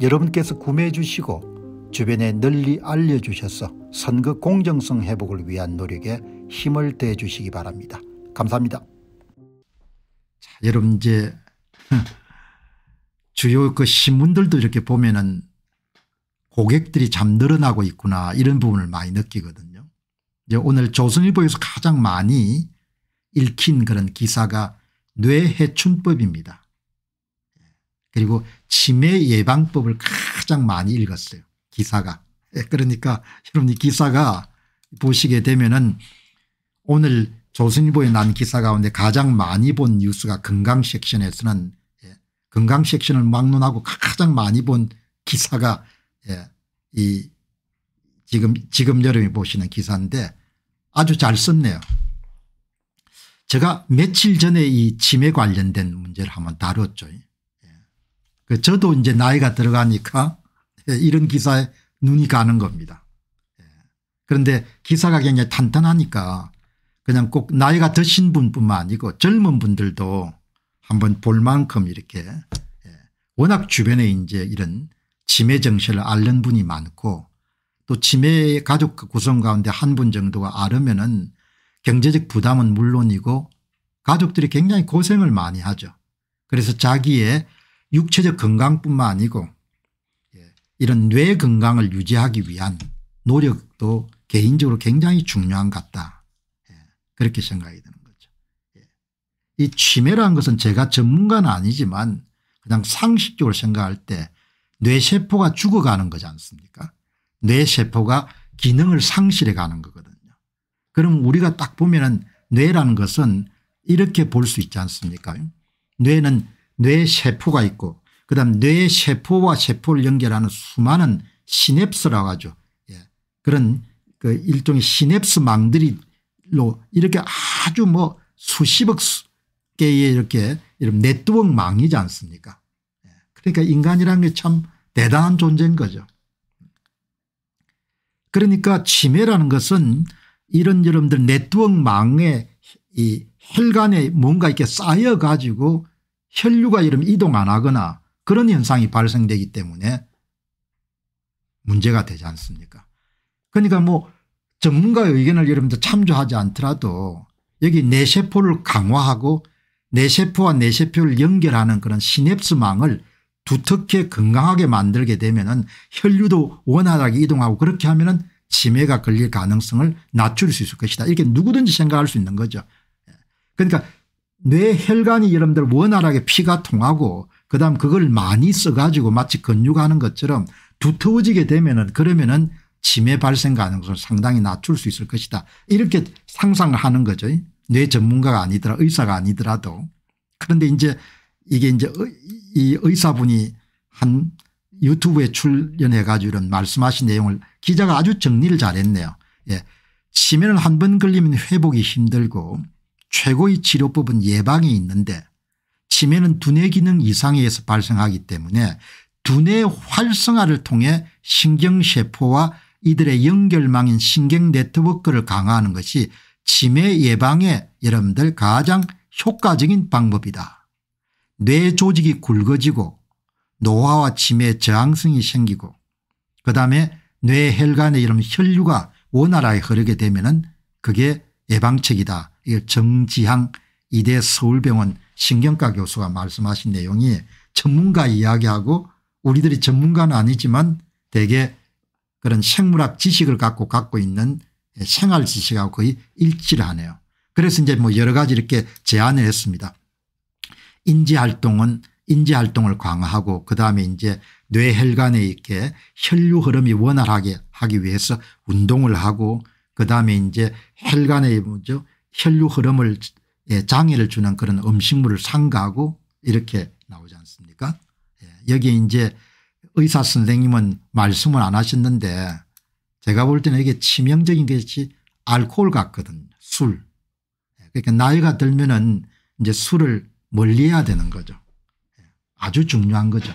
여러분께서 구매해 주시고 주변에 널리 알려주셔서 선거 공정성 회복을 위한 노력에 힘을 대해 주시기 바랍니다. 감사합니다. 자, 여러분 이제 주요 그 신문들도 이렇게 보면은 고객들이 참 늘어나고 있구나 이런 부분을 많이 느끼거든요. 이제 오늘 조선일보에서 가장 많이 읽힌 그런 기사가 뇌해춘법입니다. 그리고 치매 예방법을 가장 많이 읽었어요. 기사가. 예, 그러니까 여러분 이 기사가 보시게 되면은 오늘 조선일보에 난 기사 가운데 가장 많이 본 뉴스가 건강 섹션에서는 예, 건강 섹션을 막론하고 가장 많이 본 기사가 예, 이 지금 지금 여러분이 보시는 기사인데 아주 잘 썼네요. 제가 며칠 전에 이 치매 관련된 문제를 한번 다뤘죠. 그 저도 이제 나이가 들어가니까 예, 이런 기사에 눈이 가는 겁니다. 예. 그런데 기사가 굉장히 탄탄하니까 그냥 꼭 나이가 드신 분뿐만 아니고 젊은 분들도 한번 볼 만큼 이렇게 예. 워낙 주변에 이제 이런 치매 정신을 앓는 분이 많고 또 치매 가족 그 구성 가운데 한 분 정도가 앓으면은 경제적 부담은 물론이고 가족들이 굉장히 고생을 많이 하죠. 그래서 자기의 육체적 건강뿐만 아니고 예, 이런 뇌 건강을 유지하기 위한 노력도 개인적으로 굉장히 중요한 것 같다. 예, 그렇게 생각이 드는 거죠. 예. 이 치매라는 것은 제가 전문가는 아니지만 그냥 상식적으로 생각할 때 뇌세포가 죽어가는 거지 않습니까 뇌세포가 기능을 상실해 가는 거거든요. 그럼 우리가 딱 보면 은 뇌라는 것은 이렇게 볼 수 있지 않습니까 뇌는 뇌세포가 있고 그다음 뇌세포와 세포를 연결하는 수많은 시냅스라고 하죠. 예. 그런 그 일종의 시냅스 망들이로 이렇게 아주 뭐 수십억 개의 이렇게 이런 네트워크 망이지 않습니까? 예. 그러니까 인간이라는 게 참 대단한 존재인 거죠. 그러니까 치매라는 것은 이런 여러분들 네트워크 망에 이 혈관에 뭔가 이렇게 쌓여 가지고 혈류가 이름 이동 안 하거나 그런 현상이 발생되기 때문에 문제가 되지 않습니까 그러니까 뭐 전문가의 의견을 여러분들 참조하지 않더라도 여기 뇌세포를 강화하고 뇌세포와 뇌세포를 연결하는 그런 시냅스망을 두텁게 건강하게 만들게 되면 은 혈류도 원활하게 이동하고 그렇게 하면 은 치매가 걸릴 가능성을 낮출 수 있을 것이다. 이렇게 누구든지 생각할 수 있는 거죠. 예. 그러니까 뇌 혈관이 여러분들 원활하게 피가 통하고 그다음 그걸 많이 써가지고 마치 근육하는 것처럼 두터워지게 되면은 그러면은 치매 발생 가능성을 상당히 낮출 수 있을 것이다. 이렇게 상상을 하는 거죠. 뇌 전문가가 아니더라 의사가 아니더라도 그런데 이제 이게 이제 이 의사분이 한 유튜브에 출연해 가지고 이런 말씀하신 내용을 기자가 아주 정리를 잘했네요. 예. 치매는 한 번 걸리면 회복이 힘들고 최고의 치료법은 예방에 있는데 치매는 두뇌 기능 이상에 의해서 발생하기 때문에 두뇌 활성화를 통해 신경세포와 이들의 연결망인 신경 네트워크를 강화하는 것이 치매 예방에 여러분들 가장 효과적인 방법이다. 뇌 조직이 굵어지고 노화와 치매 저항성이 생기고 그다음에 뇌 혈관에 이런 혈류가 원활하게 흐르게 되면 은 그게 예방책이다. 정지향 이대 서울병원 신경과 교수가 말씀하신 내용이 전문가 이야기하고 우리들이 전문가는 아니지만 대개 그런 생물학 지식을 갖고 갖고 있는 생활 지식하고 거의 일치를 하네요. 그래서 이제 뭐 여러 가지 이렇게 제안을 했습니다. 인지활동은 인지활동을 강화하고 그다음에 이제 뇌혈관에 있게 혈류 흐름이 원활하게 하기 위해서 운동을 하고 그다음에 이제 혈관에 뭐죠 혈류 흐름을 예, 장애를 주는 그런 음식물을 삼가하고 이렇게 나오지 않습니까 예, 여기 이제 의사 선생님은 말씀을 안 하셨는데 제가 볼 때는 이게 치명적인 것이 알코올 같거든요. 술. 예, 그러니까 나이가 들면은 이제 술을 멀리해야 되는 거죠. 아주 중요한 거죠.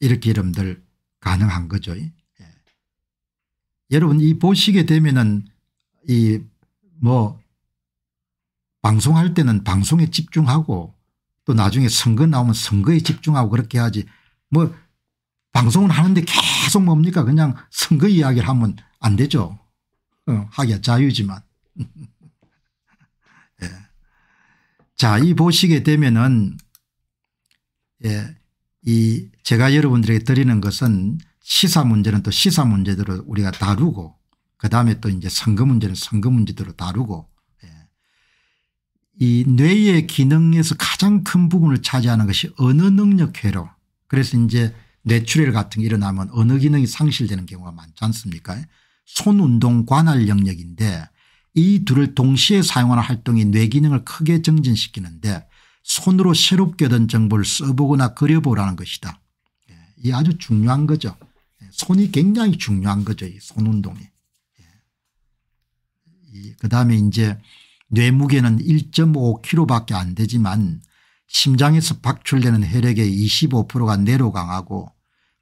이렇게 여러들 가능한 거죠. 예. 여러분 이 보시게 되면은 이 뭐 방송할 때는 방송에 집중하고 또 나중에 선거 나오면 선거에 집중하고 그렇게 하지 뭐 방송을 하는데 계속 뭡니까 그냥 선거 이야기를 하면 안 되죠. 어, 하기야 자유지만. 예. 자, 이 보시게 되면은 예, 이 제가 여러분들에게 드리는 것은 시사 문제는 또 시사 문제대로 우리가 다루고 그다음에 또 이제 선거 문제는 선거 문제대로 다루고 예. 이 뇌의 기능에서 가장 큰 부분을 차지하는 것이 언어 능력 회로 그래서 이제 뇌출혈 같은 게 일어나면 언어 기능이 상실되는 경우가 많지 않습니까 손 운동 관할 영역인데 이 둘을 동시에 사용하는 활동이 뇌 기능을 크게 증진시키는데 손으로 새롭게 얻은 정보를 써보거나 그려보라는 것이다. 이 아주 중요한 거죠. 예, 손이 굉장히 중요한 거죠. 이 손 운동이. 예. 그 다음에 이제 뇌무게는 1.5kg밖에 안 되지만 심장에서 박출되는 혈액의 25%가 뇌로 강하고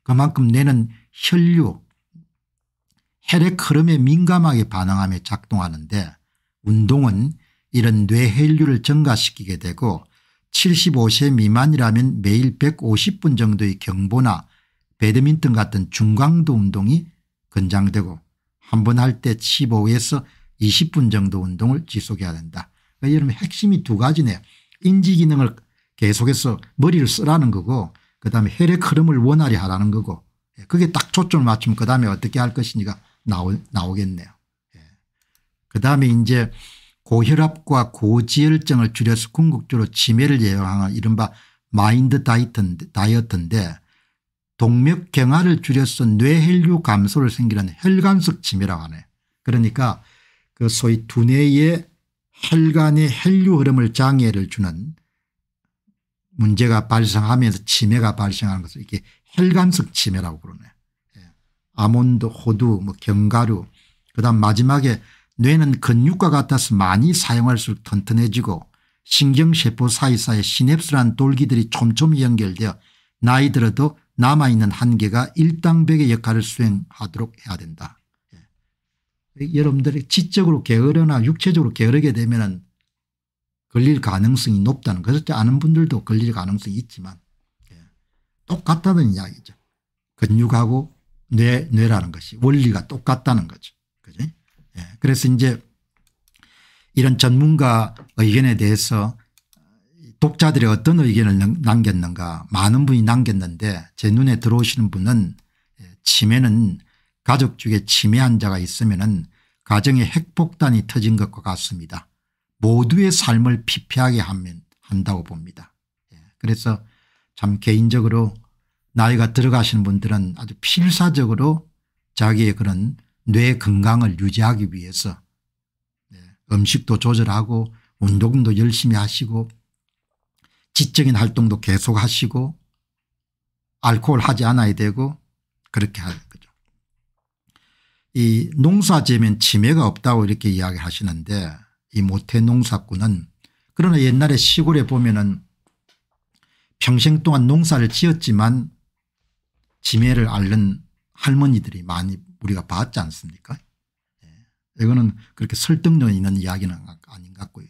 그만큼 뇌는 혈류 혈액 흐름에 민감하게 반응하며 작동하는데 운동은 이런 뇌혈류를 증가시키게 되고 75세 미만이라면 매일 150분 정도의 경보나 배드민턴 같은 중강도 운동이 권장되고 한 번 할 때 15에서 20분 정도 운동을 지속해야 된다. 그러니까 여러분 핵심이 두 가지네. 인지기능을 계속해서 머리를 쓰라는 거고 그다음에 혈액 흐름을 원활히 하라는 거고 예, 그게 딱 초점을 맞추면 그다음에 어떻게 할 것이니까 나오, 나오겠네요. 예. 그다음에 이제 고혈압과 고지혈증을 줄여서 궁극적으로 치매를 예방하는 이른바 마인드 다이어트인데 동맥 경화를 줄여서 뇌혈류 감소를 생기는 혈관석 침이라고 하네. 그러니까 그 소위 두뇌의 혈관의 혈류 흐름을 장애를 주는 문제가 발생하면서 치매가 발생하는 것을 이게 혈관석 치매라고 그러네. 예. 아몬드, 호두, 뭐 견과류 그다음 마지막에 뇌는 근육과 같아서 많이 사용할수록 튼튼해지고 신경세포 사이사이 시냅스란 돌기들이 촘촘히 연결되어 나이 들어도 남아있는 한계가 일당백의 역할을 수행하도록 해야 된다. 예. 여러분들이 지적으로 게으르나 육체적으로 게으르게 되면 걸릴 가능성이 높다는 그렇지 않은 분들도 걸릴 가능성이 있지만 예. 똑같다는 이야기죠. 근육하고 뇌, 뇌라는 것이 원리가 똑같다는 거죠. 그죠? 예. 그래서 이제 이런 전문가 의견에 대해서 독자들의 어떤 의견을 남겼는가 많은 분이 남겼는데 제 눈에 들어오시는 분은 예, 치매는 가족 중에 치매 환자가 있으면 가정의 핵폭탄이 터진 것과 같습니다. 모두의 삶을 피폐하게 하면 한다고 봅니다. 예, 그래서 참 개인적으로 나이가 들어가시는 분들은 아주 필사적으로 자기의 그런 뇌 건강을 유지하기 위해서 예, 음식도 조절하고 운동도 열심히 하시고 지적인 활동도 계속하시고 알코올 하지 않아야 되고 그렇게 하는 거죠. 이 농사지면 치매가 없다고 이렇게 이야기하시는데 이 모태 농사꾼은 그러나 옛날에 시골에 보면은 평생 동안 농사를 지었지만 치매를 앓는 할머니들이 많이 우리가 봤지 않습니까? 예. 이거는 그렇게 설득력 있는 이야기는 아닌 것 같고요.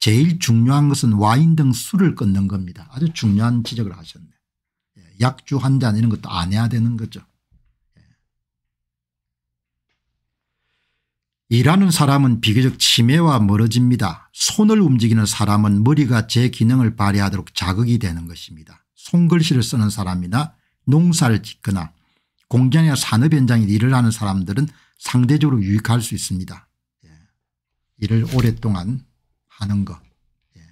제일 중요한 것은 와인 등 술을 끊는 겁니다. 아주 중요한 지적을 하셨네. 예, 약주 한 잔 이런 것도 안 해야 되는 거죠. 예. 일하는 사람은 비교적 치매와 멀어집니다. 손을 움직이는 사람은 머리가 제 기능을 발휘하도록 자극이 되는 것입니다. 손글씨를 쓰는 사람이나 농사를 짓거나 공장이나 산업 현장에 일을 하는 사람들은 상대적으로 유익할 수 있습니다. 예. 일을 오랫동안 하는 것. 예.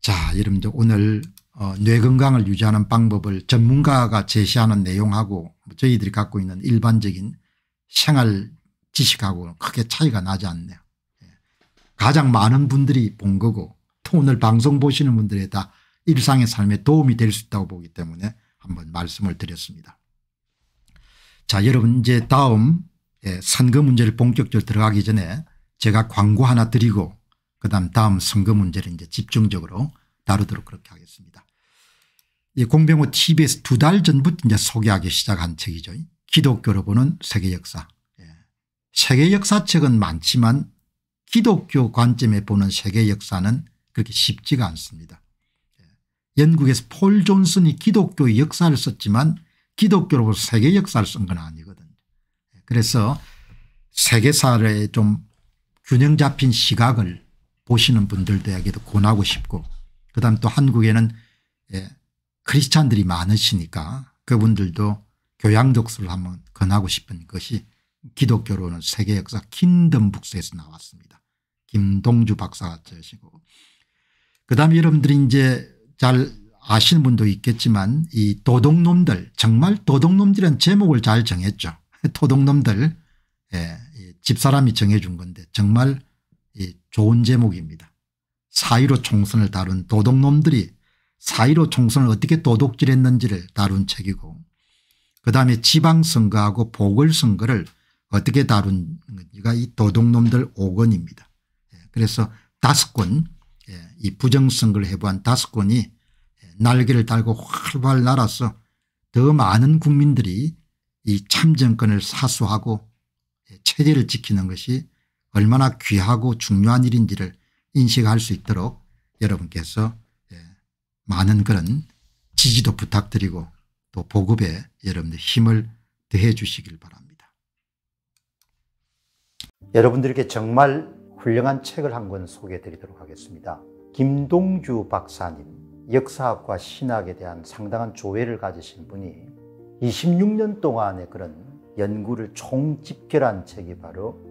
자, 여러분들 오늘 어, 뇌 건강을 유지하는 방법을 전문가가 제시하는 내용하고 저희들이 갖고 있는 일반적인 생활 지식하고 크게 차이가 나지 않네요. 예. 가장 많은 분들이 본 거고 또 오늘 방송 보시는 분들에 다 일상의 삶에 도움이 될 수 있다고 보기 때문에 한번 말씀을 드렸습니다. 자 여러분 이제 다음 예, 선거 문제를 본격적으로 들어가기 전에 제가 광고 하나 드리고 그다음 다음 선거 문제를 이제 집중적으로 다루도록 그렇게 하겠습니다. 이 공병호 tv에서 두 달 전부터 이제 소개하기 시작한 책이죠. 기독교로 보는 세계 역사. 예. 세계 역사책은 많지만 기독교 관점에 보는 세계 역사는 그렇게 쉽지가 않습니다. 예. 영국에서 폴 존슨이 기독교의 역사를 썼지만 기독교로 보는 세계 역사를 쓴 건 아니거든요. 예. 그래서 세계사를 좀 균형 잡힌 시각을 보시는 분들에게도 권하고 싶고 그다음 또 한국에는 예, 크리스찬들이 많으시니까 그분들도 교양 독서를 한번 권하고 싶은 것이 기독교로는 세계 역사 킨덤 북스에서 나왔습니다. 김동주 박사가 쓰시고 그다음에 여러분들이 이제 잘 아시는 분도 있겠지만 이 도둑놈들 정말 도둑놈들은 제목을 잘 정했죠. 도둑놈들 예, 집사람이 정해준 건데 정말 좋은 제목입니다. 사1로 총선을 다룬 도둑놈들이 사1로 총선을 어떻게 도둑질했는지를 다룬 책이고 그다음에 지방선거하고 보궐선거를 어떻게 다룬지가 이 도둑놈들 5권입니다. 예, 그래서 다권이 예, 부정선거를 해부한 다 권이 예, 날개를 달고 활활 날아서 더 많은 국민들이 이 참정권을 사수하고 체제를 지키는 것이 얼마나 귀하고 중요한 일인지를 인식할 수 있도록 여러분께서 예, 많은 그런 지지도 부탁드리고 또 보급에 여러분들 힘을 더해 주시길 바랍니다. 여러분들께 정말 훌륭한 책을 한 권 소개해 드리도록 하겠습니다. 김동주 박사님 역사학과 신학에 대한 상당한 조회를 가지신 분이 26년 동안의 그런 연구를 총집결한 책이 바로